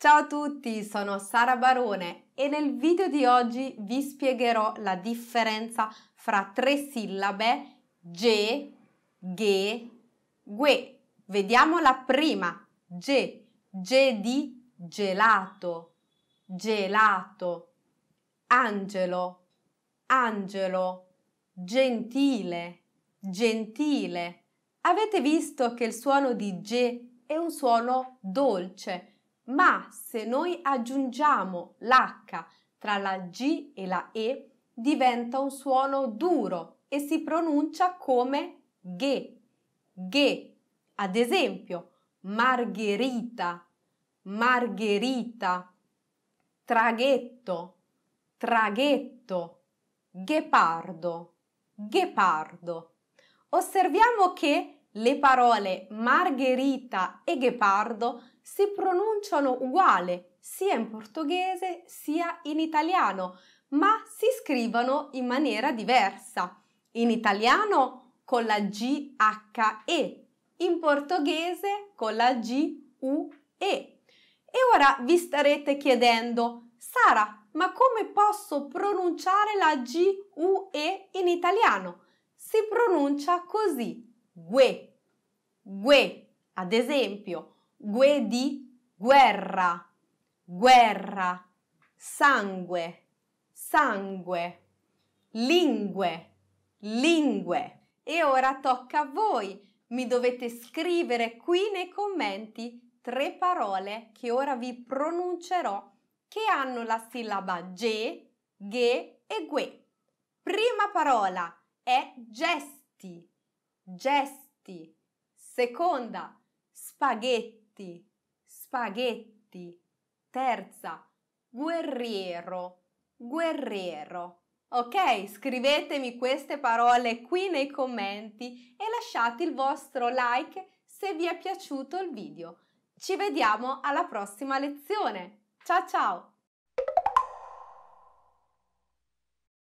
Ciao a tutti, sono Sara Barone e nel video di oggi vi spiegherò la differenza fra tre sillabe G, G, Gue. Vediamo la prima, G, G di gelato, gelato, angelo, angelo, gentile, gentile. Avete visto che il suono di G è un suono dolce, ma se noi aggiungiamo l'H tra la G e la E diventa un suono duro e si pronuncia come ghe, ghe. Ad esempio, margherita, margherita, traghetto, traghetto, ghepardo, ghepardo. Osserviamo che le parole margherita e ghepardo si pronunciano uguale sia in portoghese sia in italiano, ma si scrivono in maniera diversa. In italiano con la GHE, in portoghese con la GUE. E ora vi starete chiedendo, Sara, ma come posso pronunciare la GUE in italiano? Si pronuncia così, GUE, GUE, ad esempio. Gue di guerra, guerra, sangue, sangue, lingue, lingue. E ora tocca a voi. Mi dovete scrivere qui nei commenti tre parole che ora vi pronuncerò che hanno la sillaba ge, ghe e gue. Prima parola è gesti, gesti. Seconda, spaghetti spaghetti, spaghetti. Terza, guerriero, guerriero. Ok, scrivetemi queste parole qui nei commenti e lasciate il vostro like se vi è piaciuto il video. Ci vediamo alla prossima lezione. Ciao ciao!